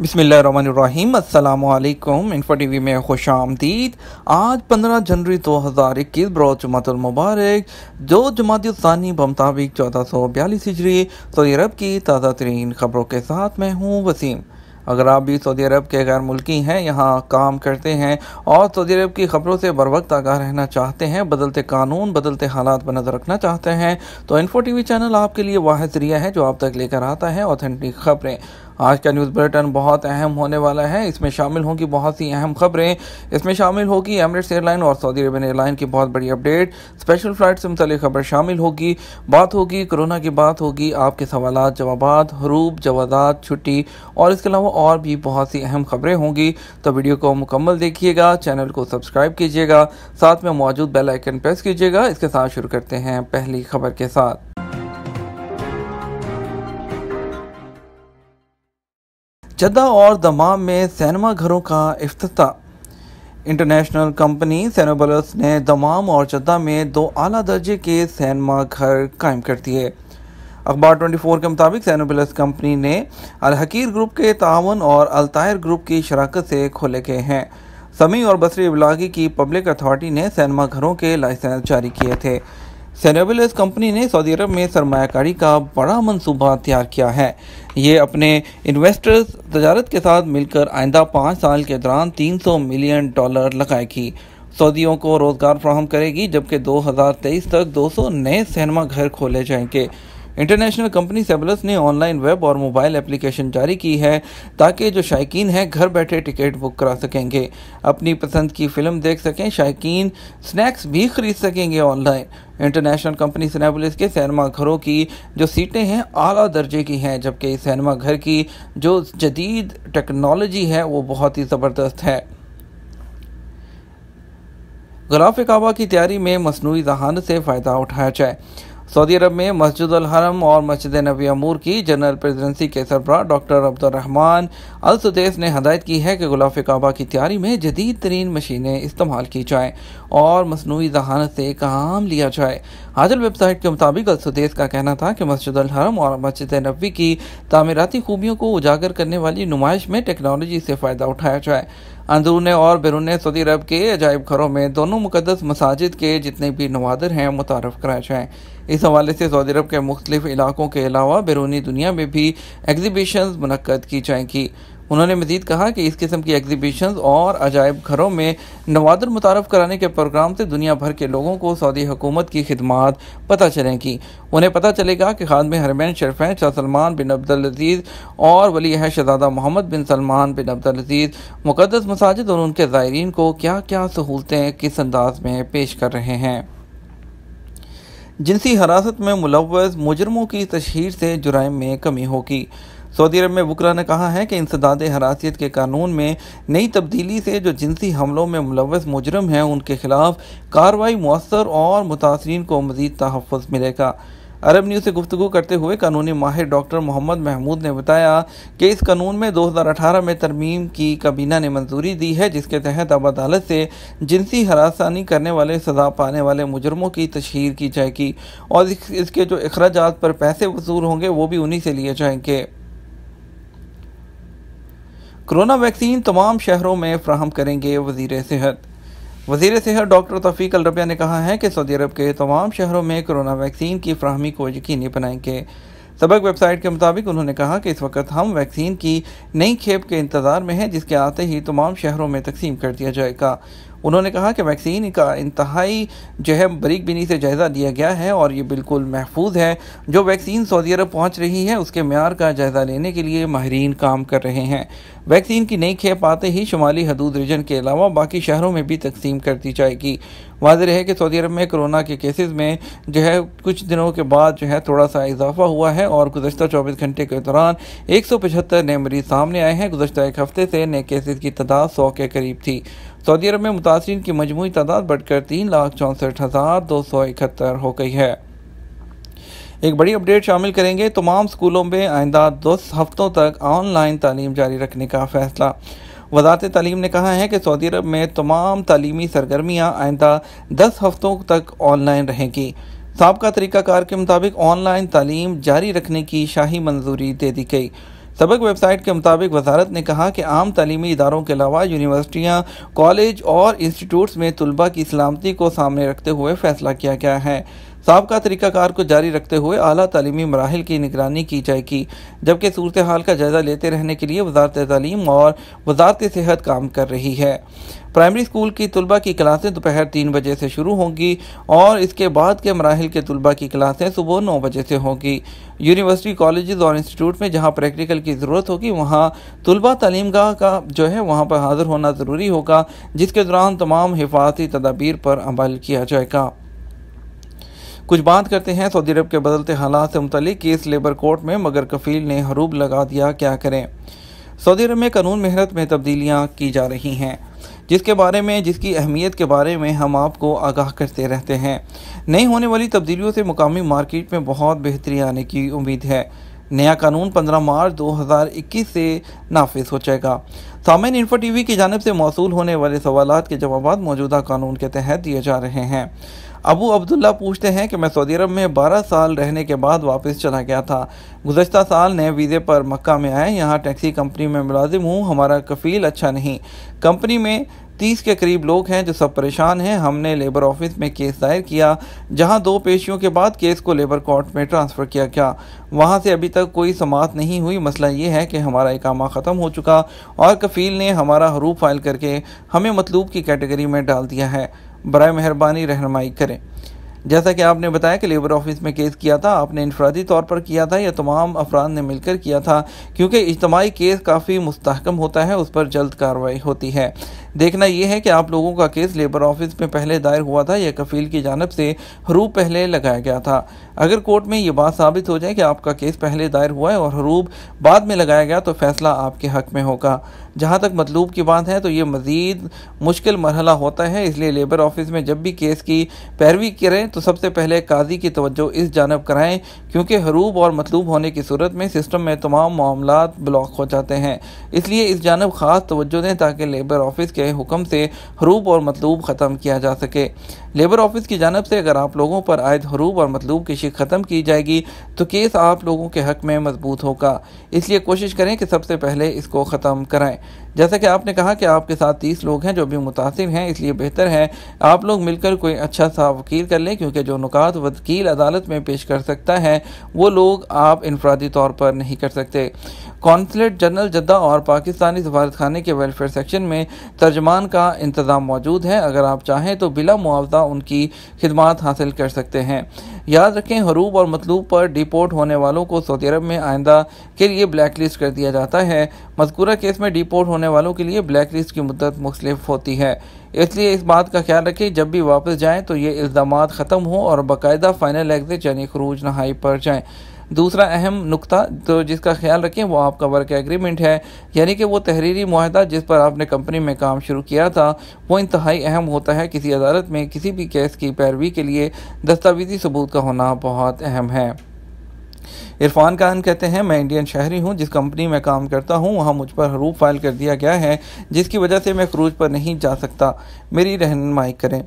बसमीम् info T V में खुश आमदीद आज पंद्रह जनवरी दो हज़ार इक्कीस बरो जुमातुलमबारक जो जमातनी बमताबिक चौदह सौ बयालीस हिजरी सऊदी अरब की ताज़ा तरीन खबरों के साथ मैं हूँ वसीम अगर आप भी सऊदी अरब के गैर मुल्की हैं यहाँ काम करते हैं और सऊदी अरब की खबरों से बर वक्त आगाह रहना चाहते हैं बदलते कानून बदलते हालात पर नज़र रखना चाहते हैं तो इन्फो टी वी चैनल आपके लिए वाह जरिया है जो आप तक लेकर आता है ऑथेंटिक खबरें आज का न्यूज़ बुलेटिन बहुत अहम होने वाला है इसमें शामिल होंगी बहुत सी अहम खबरें इसमें शामिल होगी एमरेट्स एयरलाइन और सऊदी अरबियन एयरलाइन की बहुत बड़ी अपडेट स्पेशल फ्लाइट से मुतल खबर शामिल होगी बात होगी कोरोना की बात होगी आपके सवाल जवाब हरूब जवाबात छुट्टी और इसके अलावा और भी बहुत सी अहम खबरें होंगी तो वीडियो को मुकम्मल देखिएगा चैनल को सब्सक्राइब कीजिएगा साथ में मौजूद बेलाइकन प्रेस कीजिएगा इसके साथ शुरू करते हैं पहली खबर के साथ जद्दा और दमाम में सैनमा घरों का अफ्ताह इंटरनेशनल कंपनी सैनोबलस ने दमाम और जद्दा में दो अली दर्जे के सैनमा घर कायम कर दिए अखबार 24 के मुताबिक सैनोबलस कंपनी ने अलहकीर ग्रुप के तावन और अलतायर ग्रुप की शराकत से खोले गए हैं समी और बसरी इलाके की पब्लिक अथॉरिटी ने सैनमा घरों के लाइसेंस जारी किए थे सेरेबलस कंपनी ने सऊदी अरब में सरमाकारी का बड़ा मनसूबा तैयार किया है ये अपने इन्वेस्टर्स तजारत के साथ मिलकर आइंदा पाँच साल के दौरान 300 मिलियन डॉलर लगाएगी सऊदियों को रोज़गार फ्राहम करेगी जबकि 2023 तक 200 नए सिनेमा घर खोले जाएंगे इंटरनेशनल कंपनी सेबलस ने ऑनलाइन वेब और मोबाइल एप्लीकेशन जारी की है ताकि जो शायकीन हैं घर बैठे टिकट बुक करा सकेंगे अपनी पसंद की फिल्म देख सकें शायकीन स्नैक्स भी खरीद सकेंगे ऑनलाइन इंटरनेशनल कंपनी सिनेबलिस के सैनमा घरों की जो सीटें हैं आला दर्जे की हैं जबकि इस घर की जो जदीद टेक्नोलॉजी है वो बहुत ही ज़बरदस्त है गलाफ काबा की तैयारी में मसनू जहान से फ़ायदा उठाया जाए सऊदी अरब में मस्जिद हरम और मस्जिद नबी अमूर की जनरल प्रेजिडेंसी के सरबराह डॉक्टर अब्दुलरहमान अल ने हदायत की है कि गुलाफ काबा की तैयारी में जदीद तरीन मशीनें इस्तेमाल की जाएँ और मसनू जहानत से काम लिया जाए हाजिर वेबसाइट के मुताबिक अल का कहना था कि मस्जिद हरम और मस्जिद नबी की तमीराती खूबियों को उजागर करने वाली नुमाइश में टेक्नोलॉजी से फ़ायदा उठाया जाए अंदरून और बैरून सऊदी अरब के अजायब घरों में दोनों मुकदस मसाजिद के जितने भी नवादर हैं मुतारफ़ कराए जाएँ इस हवाले से सऊदी अरब के मुख्तलिफ इलाकों के अलावा बैरूनी दुनिया में भी एग्जीबिशन मनक़द की जाएंगी उन्होंने मजीद कहा कि इस किस्म की एग्जीबिशन और अजायब घरों में नवादर मुतारफ़ कराने के प्रोग्राम से दुनिया भर के लोगों को सऊदी हुकूमत की खदमात पता चलेंगी उन्हें पता चलेगा कि खादम हरमैन शरफैन शाह सलमान बिन अब्दुलज़ीज़ और वली अह शहजादा मोहम्मद बिन सलमान बिन अब्दुलज़ीज़ मुकदस मसाजिद और उनके ज़ायरीन को क्या क्या सहूलतें किस अंदाज में पेश कर रहे हैं जिनसी हरासत में मुलवस मुजरमों की तशहर से जुराम में कमी होगी सऊदी अरब में बुकरा ने कहा है कि इंसदाद हरासियत के कानून में नई तब्दीली से जो जिनसी हमलों में मुलवस मुजरम हैं उनके खिलाफ कार्रवाई मौसर और मुतासरी को मजीद तहफ़ मिलेगा अरब न्यूज़ से गुफ्तु करते हुए कानूनी माहिर डॉक्टर मोहम्मद महमूद ने बताया कि इस कानून में 2018 में तरमीम की काबीना ने मंजूरी दी है जिसके तहत अब अदालत से जिनसी हरासानी करने वाले सजा पाने वाले मुजरमों की तशहर की जाएगी और इसके जो अखराज पर पैसे वसूल होंगे वो भी उन्हीं से लिए जाएंगे कोरोना वैक्सीन तमाम शहरों में फ्राहम करेंगे वजीर सेहत वजीर सेहत डॉक्टर तफीक अलरबिया ने कहा है कि सऊदी अरब के तमाम शहरों में कोरोना वैक्सीन की फ्राहमी को यकीनी बनाएंगे सबक वेबसाइट के मुताबिक उन्होंने कहा कि इस वक्त हम वैक्सीन की नई खेप के इंतज़ार में हैं जिसके आते ही तमाम शहरों में तकसीम कर दिया जाएगा उन्होंने कहा कि वैक्सीन का इंतहाई जो है बरीक बिनी से जायज़ा दिया गया है और ये बिल्कुल महफूज है जो वैक्सीन सऊदी अरब पहुँच रही है उसके मैार का जायज़ा लेने के लिए माहरीन काम कर रहे हैं वैक्सीन की नई खेप आते ही शुमाली हदूद रीजन के अलावा बाकी शहरों में भी तकसीम कर दी जाएगी वाजह है कि सऊदी अरब में कोरोना के केसेस में जो है कुछ दिनों के बाद जो है थोड़ा सा इजाफा हुआ है और गुजशत चौबीस घंटे के दौरान एक सौ पचहत्तर नए मरीज सामने आए हैं गुजशत एक हफ्ते से नए केसेस की तादाद सौ के करीब थी सऊदी अरब में मुतासरी की मजमू तादाद बढ़कर तीन लाख चौंसठ हज़ार दो सौ इकहत्तर हो गई है एक बड़ी अपडेट शामिल करेंगे तमाम स्कूलों में आइंदा दो हफ्तों तक ऑनलाइन तालीम जारी रखने का फैसला वजारत तालीम ने कहा है कि सऊदी अरब में तमाम तालीमी सरगर्मियाँ आइंदा दस हफ्तों तक ऑनलाइन रहेंगी सबका तरीक़ाकार के मुताबिक ऑनलाइन तालीम जारी रखने की शाही मंजूरी दे दी गई सबक वेबसाइट के मुताबिक वजारत ने कहा कि आम तलीमी इदारों के अलावा यूनिवर्सिटियाँ कॉलेज और इंस्टीट्यूट्स में तलबा की सलामती को सामने रखते हुए फैसला किया गया है सबका तरीक़ाकार को जारी रखते हुए अली तलीमी मराहल की निगरानी की जाएगी जबकि सूरत हाल का जायज़ा लेते रहने के लिए वजारत तलीम और वजारत सेहत काम कर रही है प्राइमरी स्कूल की तलबा की क्लासें दोपहर तीन बजे से शुरू होंगी और इसके बाद के मराहल के तलबा की क्लासें सुबह नौ बजे से होंगी यूनिवर्सिटी कॉलेज और इंस्टीट्यूट में जहाँ प्रैक्टिकल की ज़रूरत होगी वहाँ तलबा गाह का जो है वहाँ पर हाज़िर होना ज़रूरी होगा जिसके दौरान तमाम हिफाजती तदाबीर पर अमल किया जाएगा कुछ बात करते हैं सऊदी अरब के बदलते हालात से मुतलिक केस लेबर कोर्ट में मगर कफील ने हरूब लगा दिया क्या करें सऊदी अरब में कानून मेहनत में तब्दीलियाँ की जा रही हैं जिसके बारे में जिसकी अहमियत के बारे में हम आपको आगाह करते रहते हैं नई होने वाली तब्दीलियों से मुकामी मार्केट में बहुत बेहतरी आने की उम्मीद है नया कानून 15 मार्च 2021 से नाफिज हो जाएगा सामिन इन्फो टीवी की जानब से मौसू होने वाले सवाल के जवाब मौजूदा कानून के तहत दिए जा रहे हैं अबू अब्दुल्ला पूछते हैं कि मैं सऊदी अरब में 12 साल रहने के बाद वापस चला गया था गुजशत साल नए वीज़े पर मक्का में आए यहाँ टैक्सी कंपनी में मुलाजिम हूँ हमारा कफ़ील अच्छा नहीं कंपनी में तीस के करीब लोग हैं जो सब परेशान हैं हमने लेबर ऑफिस में केस दायर किया जहां दो पेशियों के बाद केस को लेबर कोर्ट में ट्रांसफ़र किया गया वहां से अभी तक कोई समात नहीं हुई मसला ये है कि हमारा इकामा ख़त्म हो चुका और कफ़ील ने हमारा हरूप फाइल करके हमें मतलूब की कैटेगरी में डाल दिया है बर मेहरबानी रहनमाई करें जैसा कि आपने बताया कि लेबर ऑफिस में केस किया था आपने इनफरादी तौर पर किया था या तमाम अफराद ने मिलकर किया था क्योंकि इज्तमाही केस काफ़ी मुस्तकम होता है उस पर जल्द कार्रवाई होती है देखना यह है कि आप लोगों का केस लेबर ऑफिस में पहले दायर हुआ था या कफील की जानब से हरूब पहले लगाया गया था अगर कोर्ट में ये बात साबित हो जाए कि आपका केस पहले दायर हुआ है और हरूब बाद में लगाया गया तो फैसला आपके हक में होगा जहाँ तक मतलूब की बात है तो ये मज़ीद मुश्किल मरहला होता है इसलिए लेबर ऑफिस में जब भी केस की पैरवी करें तो सबसे पहले काजी की तवज्जो इस जानब कराएं क्योंकि हरूब और मतलूब होने की सूरत में सिस्टम में तमाम मामला ब्लॉक हो जाते हैं इसलिए इस जानब ख़ास तवज्जो दें ताकि लेबर ऑफिस के हुक्म से हरूब और मतलूब ख़त्म किया जा सके लेबर ऑफिस की जानब से अगर आप लोगों पर आयद हरूब और मतलूब की शिक ख़त्म की जाएगी तो केस आप लोगों के हक में मजबूत होगा इसलिए कोशिश करें कि सबसे पहले इसको ख़त्म कराएं जैसा कि आपने कहा कि आपके साथ तीस लोग हैं जो भी मुतासर हैं इसलिए बेहतर है आप लोग मिलकर कोई अच्छा सा वकील कर लें क्योंकि जो नुकात वकील अदालत में पेश कर सकता है वो लोग आप इनफरादी तौर पर नहीं कर सकते कौंसलेट जनरल जद्दा और पाकिस्तानी सफारतखाने के वेलफेयर सेक्शन में तर्जमान का इंतज़ाम मौजूद है अगर आप चाहें तो बिला मुआवजा उनकी खिदम हासिल कर सकते हैं याद रखें हरूब और मतलूब पर डिपोर्ट होने वालों को सऊदी अरब में आइंदा के लिए ब्लैक लिस्ट कर दिया जाता है मजकूरा केस में डिपोर्ट होने वालों के लिए ब्लैक लिस्ट की मुद्दत मुख्तलिफ होती है इसलिए इस बात का ख्याल रखें जब भी वापस जाएं तो ये इल्ज़ाम ख़त्म हों और बाकायदा फ़ाइनल एग्जिट यानी खरूज नहाई पर जाएँ दूसरा अहम नुकता तो जिसका ख्याल रखें वो आपका वर्क एग्रीमेंट है यानी कि वो तहरीरी माहदा जिस पर आपने कंपनी में काम शुरू किया था वो इंतहाई अहम होता है किसी अदालत में किसी भी केस की पैरवी के लिए दस्तावेजी सबूत का होना बहुत अहम है इरफान खान कहते हैं मैं इंडियन शहरी हूं जिस कंपनी में काम करता हूं वहां मुझ पर हरूफ फाइल कर दिया गया है जिसकी वजह से मैं क्रूज पर नहीं जा सकता मेरी रहनमाई करें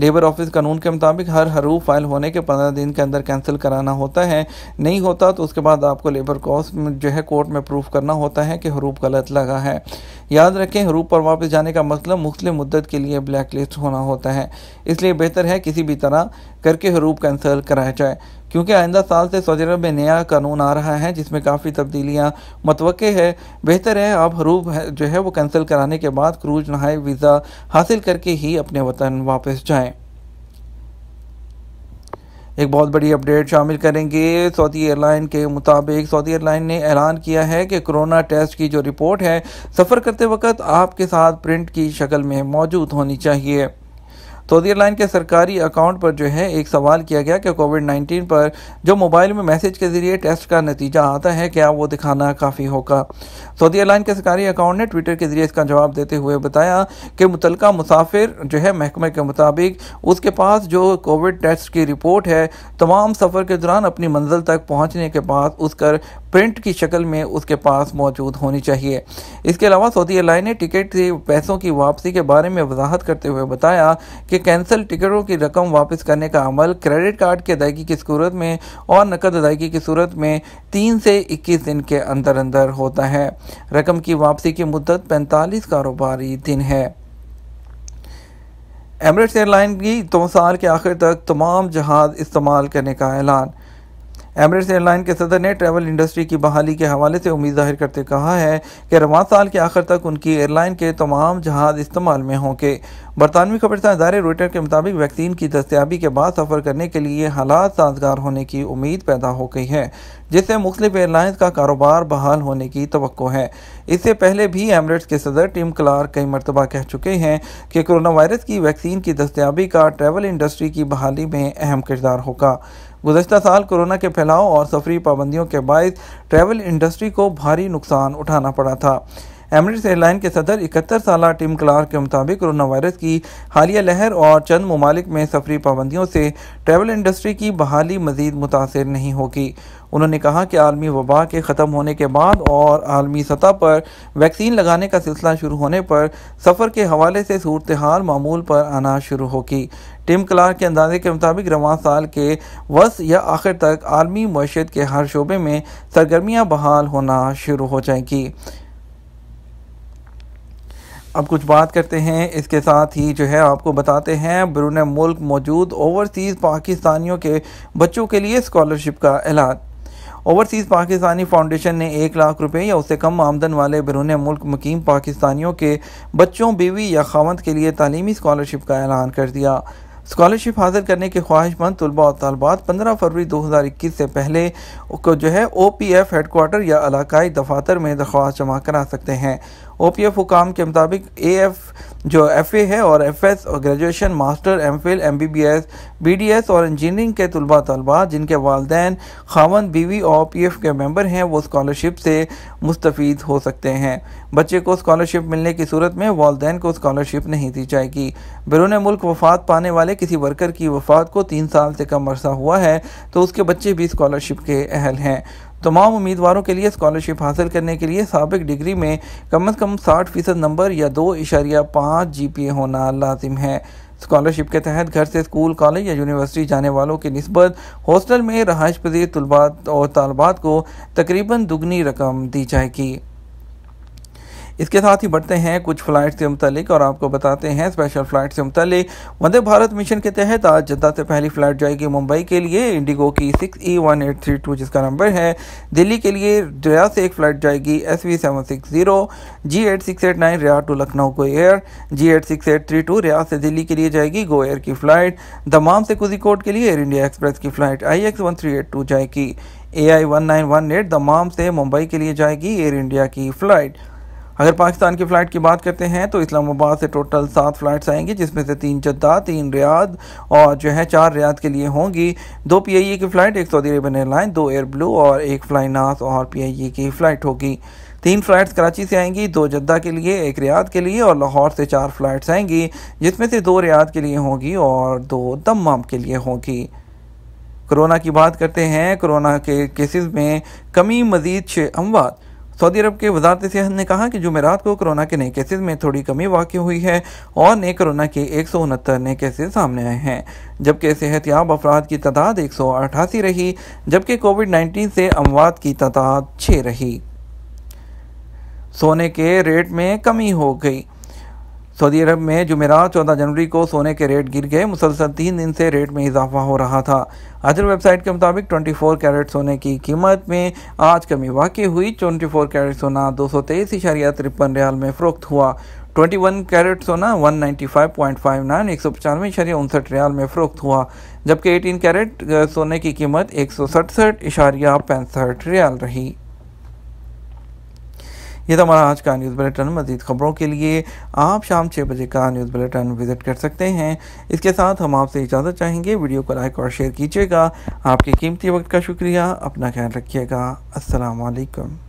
लेबर ऑफिस कानून के मुताबिक हर हरूफ फाइल होने के पंद्रह दिन के अंदर कैंसिल कराना होता है नहीं होता तो उसके बाद आपको लेबर कॉस्ट जो है कोर्ट में प्रूफ करना होता है कि हरूफ गलत लगा है याद रखें हरूफ पर वापस जाने का मतलब मुख्तु मुद्दत के लिए ब्लैक लिस्ट होना होता है इसलिए बेहतर है किसी भी तरह करके हरूफ कैंसिल कराया जाए क्योंकि आइंदा साल से सऊदी अरब में नया कानून आ रहा है जिसमें काफ़ी तब्दीलियाँ मतव है बेहतर है आप हरूब जो है वो कैंसिल कराने के बाद क्रूज नहाए वीज़ा हासिल करके ही अपने वतन वापस जाएँ एक बहुत बड़ी अपडेट शामिल करेंगे सऊदी एयरलाइन के मुताबिक सऊदी एयरलाइन ने ऐलान किया है कि कोरोना टेस्ट की जो रिपोर्ट है सफ़र करते वक्त आपके साथ प्रिंट की शक्ल में मौजूद होनी चाहिए सऊदी एयरलाइन के सरकारी अकाउंट पर जो है एक सवाल किया गया कि कोविड 19 पर जो मोबाइल में मैसेज के ज़रिए टेस्ट का नतीजा आता है क्या वो दिखाना काफ़ी होगा सऊदी एयरलाइन के सरकारी अकाउंट ने ट्विटर के ज़रिए इसका जवाब देते हुए बताया कि मुतल मुसाफिर जो है महकमे के मुताबिक उसके पास जो कोविड टेस्ट की रिपोर्ट है तमाम सफ़र के दौरान अपनी मंजिल तक पहुँचने के बाद उस प्रिंट की शक्ल में उसके पास मौजूद होनी चाहिए इसके अलावा सऊदी एयरलाइन ने टिकट से पैसों की वापसी के बारे में वजाहत करते हुए बताया कि कैंसल टिकटों की रकम वापस करने का अमल क्रेडिट कार्ड की अदायगी की सूरत में और नकद अदायगी की सूरत में तीन से इक्कीस दिन के अंदर अंदर होता है रकम की वापसी की मुद्दत पैंतालीस कारोबारी दिन है एमरेट्स एयरलाइन की दो साल के आखिर तक तमाम जहाज़ इस्तेमाल करने का ऐलान एमरेट्स एयरलाइन के सदर ने ट्रैवल इंडस्ट्री की बहाली के हवाले से उम्मीद जाहिर करते कहा है कि रवान साल के आखिर तक उनकी एयरलाइन के तमाम जहाज इस्तेमाल में होंगे बरतानवी खबरदार इदारे रोइटर के मुताबिक वैक्सीन की दस्तियाबी के बाद सफ़र करने के लिए हालात साजगार होने की उम्मीद पैदा हो गई है जिससे मुख्तफ एयरलाइंस का कारोबार बहाल होने की तो है इससे पहले भी एमरेट्स के सदर टिम क्लार कई मरतबा कह चुके हैं कि कोरोना वायरस की वैक्सीन की दस्तियाबी का ट्रैवल इंडस्ट्री की बहाली में अहम किरदार होगा गुजशत साल कोरोना के फैलाव और सफरी पाबंदियों के बायस ट्रैवल इंडस्ट्री को भारी नुकसान उठाना पड़ा था एमरेट्स एयरलाइन के सदर इकहत्तर साल टिम क्लार्क के मुताबिक कोरोना वायरस की हालिया लहर और चंद ममालिक में सफरी पाबंदियों से ट्रैवल इंडस्ट्री की बहाली मजीद मुतासर नहीं होगी उन्होंने कहा कि आलमी वबा के ख़त्म होने के बाद और आलमी सतह पर वैक्सीन लगाने का सिलसिला शुरू होने पर सफ़र के हवाले से सूरत हाल मामूल पर आना शुरू होगी टिम क्लार्क के अंदाजे के मुताबिक रवान साल के वस या आखिर तक आलमी मीशत के हर शोबे में सरगर्मियाँ बहाल होना शुरू हो जाएंगी अब कुछ बात करते हैं इसके साथ ही जो है आपको बताते हैं बरून मुल्क मौजूद ओवरसीज़ पाकिस्तानियों के बच्चों के लिए स्कॉलरशिप का ऐलान ओवरसीज़ पाकिस्तानी फाउंडेशन ने एक लाख रुपए या उससे कम आमदन वाले बरून मुल्क मुकीम पाकिस्तानियों के बच्चों बीवी या खावंद के लिए तालीमी स्कॉलरशिप का ऐलान कर दिया स्कॉलरशिप हासिल करने के ख्वाहिशमंद तलबा और तलबात पंद्रह फरवरी दो हज़ार इक्कीस से पहले को जो है ओ पी एफ हेडकोार्टर या इलाकई दफातर में दरख्वास्त जमा करा सकते हैं ओपीएफ हुकाम के मुताबिक एएफ जो एफ ए है और एफ एस और graduation master M Phil M B B S B D S और इंजीनियरिंग के तलबा तलबा जिनके वालदेन खावन बीवी और पी एफ के मेम्बर हैं वो स्कॉलरशिप से मुस्तफ़ हो सकते हैं बच्चे को स्कॉलरशिप मिलने की सूरत में वालदेन को स्कॉलरशिप नहीं दी जाएगी बैरून मुल्क वफात पाने वाले किसी वर्कर की वफात को तीन साल से कम अरसा हुआ है तो उसके बच्चे भी स्कॉलरशिप के अहल हैं तमाम उम्मीदवारों के लिए स्कॉलरशिप हासिल करने के लिए सबक डिग्री में कम अज़ कम साठ फ़ीसद नंबर या दो इशारिया पाँच जी पी ए होना लाजिम है स्कॉलरशिप के तहत घर से स्कूल कॉलेज या यूनिवर्सिटी जाने वालों की नस्बत हॉस्टल में रहायश पजीर तलबात और तलबात को तकरीबन दुगनी रकम दी जाएगी इसके साथ ही बढ़ते हैं कुछ फ़्लाइट से मुतलिक और आपको बताते हैं स्पेशल फ़्लाइट से मुतलिक वंदे भारत मिशन के तहत आज जद्दा से पहली फ़्लाइट जाएगी मुंबई के लिए इंडिगो की six E one eight three two जिसका नंबर है दिल्ली के लिए रिया से एक फ़्लाइट जाएगी S V seven six zero G eight six eight nine Riyadh to Lucknow को air G eight six eight three two Riyadh से दिल्ली के लिए जाएगी गो एयर की फ़्लाइट दमाम से कुजिकोट के लिए एयर इंडिया एक्सप्रेस की flight I X one three eight two जाएगी A I one nine one eight Dammam से मुंबई के लिए जाएगी एयर इंडिया की फ़्लाइट अगर पाकिस्तान की फ़्लाइट की बात करते हैं तो इस्लामाबाद से टोटल सात फ़्लाइट्स आएंगी जिसमें से तीन जद्दा तीन रियाद और जो है चार रियाद के लिए होंगी दो पी की फ़्लाइट एक सऊदी अरबन एयरलाइन दो एयर ब्लू और एक फ्लाई नास और पी की फ़्लाइट होगी तीन फ़्लाइट्स कराची से आएंगी दो जद्दा के लिए एक रियाद के लिए और लाहौर से चार फ़्लाइट्स आएंगी जिसमें से दो रियाद के लिए होंगी और दो दमाम के लिए होंगी कोरोना की बात करते हैं कोरोना के केसेस में कमी मजीद छः अमवात सऊदी अरब के वजारत सेहत ने कहा कि जुमेरात को कोरोना के नए केसेज में थोड़ी कमी वाक़ हुई है और नए कोरोना के एक सौ उनहत्तर नए केसेज सामने आए हैं जबकि सेहतियाब अफराद की तादाद एक सौ अठासी रही जबकि कोविड नाइन्टीन से अमवात की तादाद छः रही सोने के रेट में कमी हो गई सऊदी अरब में जुमेरात चौदह जनवरी को सोने के रेट गिर गए मुसलसल तीन दिन से रेट में इजाफा हो रहा था अजर वेबसाइट के मुताबिक 24 कैरेट सोने की कीमत में आज कमी वाकई हुई 24 कैरेट सोना दो सौ तेईस इशारिया तिरपन रियाल में फ़रोख्त हुआ 21 कैरेट सोना 195.59 एक सौ पचानवे उनसठ रियाल में फ़रोख्त हुआ जबकि 18 कैरेट सोने की कीमत एक सौ सड़सठ इशारिया पैंसठ रियाल रही ये था तो हमारा आज का न्यूज़ बुलेटिन मजीद खबरों के लिए आप शाम छः बजे का न्यूज़ बुलेटिन विजिट कर सकते हैं इसके साथ हम आपसे इजाज़त चाहेंगे वीडियो को लाइक और शेयर कीजिएगा आपके कीमती वक्त का शुक्रिया अपना ख्याल रखिएगा असलकम